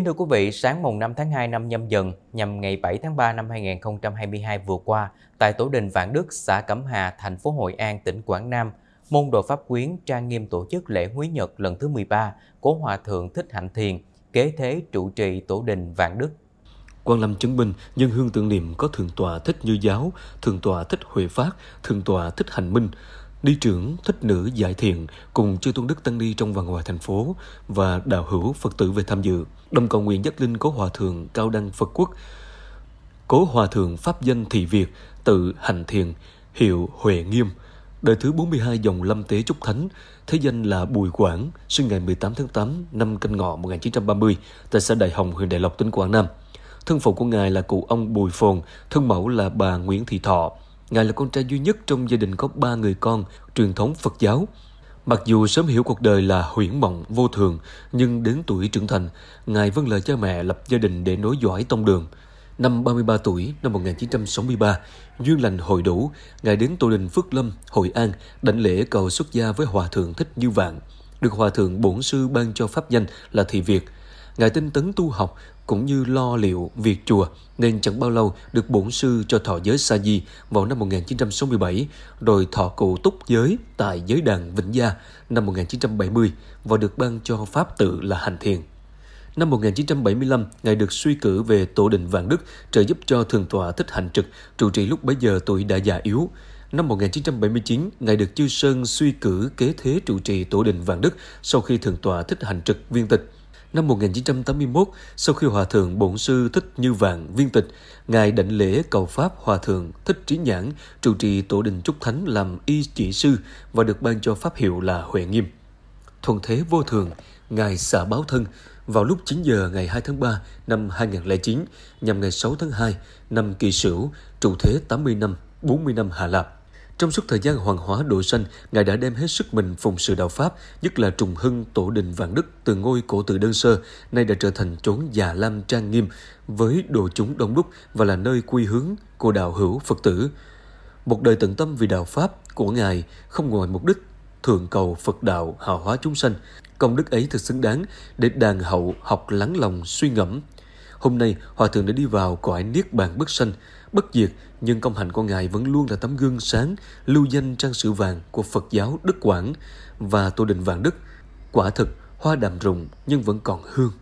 Kính thưa quý vị, sáng mùng 5 tháng 2 năm nhâm dần, nhằm ngày 7 tháng 3 năm 2022 vừa qua, tại tổ đình Vạn Đức, xã Cẩm Hà, thành phố Hội An, tỉnh Quảng Nam, môn đồ pháp quyến trang nghiêm tổ chức lễ Húy Nhật lần thứ 13 của Hòa Thượng Thích Hạnh Thiền, kế thế trụ trì tổ đình Vạn Đức. Quan Lâm chứng minh nhân hương tưởng niệm có Thượng tọa Thích Như Giáo, Thượng tọa Thích Huệ Phát, Thượng tọa Thích Hành Minh, Đi trưởng thích nữ giải thiện cùng chư tôn đức tăng ni trong và ngoài thành phố và đạo hữu Phật tử về tham dự, đồng cầu nguyện giác linh cố hòa thượng cao đăng Phật quốc, cố hòa thượng pháp danh thị Việt, tự hành thiền, hiệu Huệ Nghiêm, đời thứ 42 dòng lâm tế trúc thánh, thế danh là Bùi Quảng, sinh ngày 18 tháng 8 năm Canh Ngọ 1930 tại xã Đại Hồng, huyện Đại Lộc, tỉnh Quảng Nam. Thân phụ của ngài là cụ ông Bùi Phồn, thân mẫu là bà Nguyễn Thị Thọ, Ngài là con trai duy nhất trong gia đình có ba người con, truyền thống Phật giáo. Mặc dù sớm hiểu cuộc đời là huyễn mộng, vô thường, nhưng đến tuổi trưởng thành, Ngài vâng lời cha mẹ lập gia đình để nối dõi tông đường. Năm 33 tuổi, năm 1963, duyên lành hội đủ, Ngài đến Tô Đình Phước Lâm, Hội An, đảnh lễ cầu xuất gia với Hòa Thượng Thích Như Vạn. Được Hòa Thượng Bổn Sư ban cho pháp danh là Thị Việt. Ngài tinh tấn tu học, cũng như lo liệu việc chùa nên chẳng bao lâu được bổn sư cho thọ giới Sa Di vào năm 1967, rồi thọ cụ túc giới tại giới đàn Vĩnh Gia năm 1970 và được ban cho Pháp tự là hành thiền. Năm 1975, Ngài được suy cử về Tổ đình Vạn Đức trợ giúp cho Thường tọa Thích Hạnh Trực, trụ trì lúc bấy giờ tuổi đã già yếu. Năm 1979, Ngài được Chư Sơn suy cử kế thế trụ trì Tổ đình Vạn Đức sau khi Thường tọa Thích Hạnh Trực viên tịch năm 1981, sau khi Hòa Thượng Bổn Sư Thích Như Vạn viên tịch, Ngài đảnh lễ cầu Pháp Hòa Thượng Thích Trí Nhãn trụ trì tổ đình Trúc Thánh làm y chỉ sư và được ban cho pháp hiệu là Huệ Nghiêm. Thuận thế vô thường, Ngài xả báo thân vào lúc 9 giờ ngày 2 tháng 3 năm 2009 nhằm ngày 6 tháng 2 năm kỳ sửu, trụ thế 80 năm, 40 năm Hạ Lạp. Trong suốt thời gian hoàng hóa độ sanh, Ngài đã đem hết sức mình phụng sự đạo Pháp, nhất là trùng hưng tổ đình Vạn Đức từ ngôi cổ tự đơn sơ, nay đã trở thành chốn già lam trang nghiêm, với đồ chúng đông đúc và là nơi quy hướng của đạo hữu Phật tử. Một đời tận tâm vì đạo Pháp của Ngài không ngoài mục đích thượng cầu Phật đạo hào hóa chúng sanh. Công đức ấy thật xứng đáng để đàn hậu học lắng lòng suy ngẫm, Hôm nay, Hòa Thượng đã đi vào cõi Niết Bàn Bất Sanh, bất diệt, nhưng công hạnh của Ngài vẫn luôn là tấm gương sáng, lưu danh trang sử vàng của Phật giáo Đức Quảng và Tô Đình Vạn Đức. Quả thực, hoa đàm rụng nhưng vẫn còn hương.